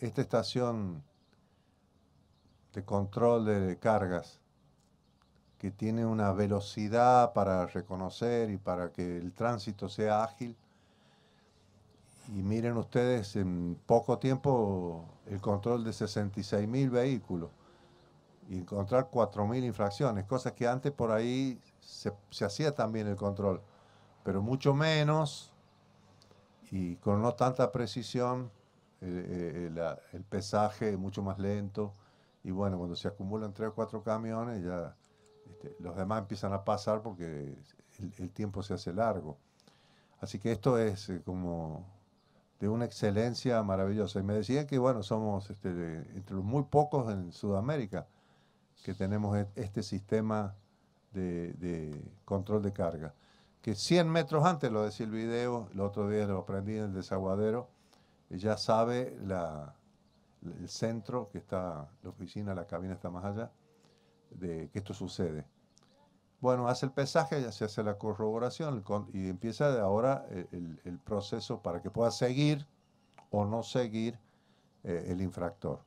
esta estación de control de cargas que tiene una velocidad para reconocer y para que el tránsito sea ágil. Y miren ustedes, en poco tiempo el control de 66 mil vehículos y encontrar 4.000 infracciones, cosas que antes por ahí se, se hacía también el control, pero mucho menos y con no tanta precisión eh, el pesaje es mucho más lento. Y bueno, cuando se acumulan tres o cuatro camiones, ya este, los demás empiezan a pasar porque el, tiempo se hace largo. Así que esto es eh, como de una excelencia maravillosa. Y me decían que, bueno, somos este, entre los muy pocos en Sudamérica que tenemos e, este sistema de, de control de carga. Que 100 metros antes, lo decía el video, el otro día lo aprendí en el desaguadero, ya sabe la, el centro que está, la oficina, la cabina está más allá, de que esto sucede. Bueno, hace el pesaje, ya se hace la corroboración y empieza de ahora eh, el, proceso para que pueda seguir o no seguir eh, el infractor.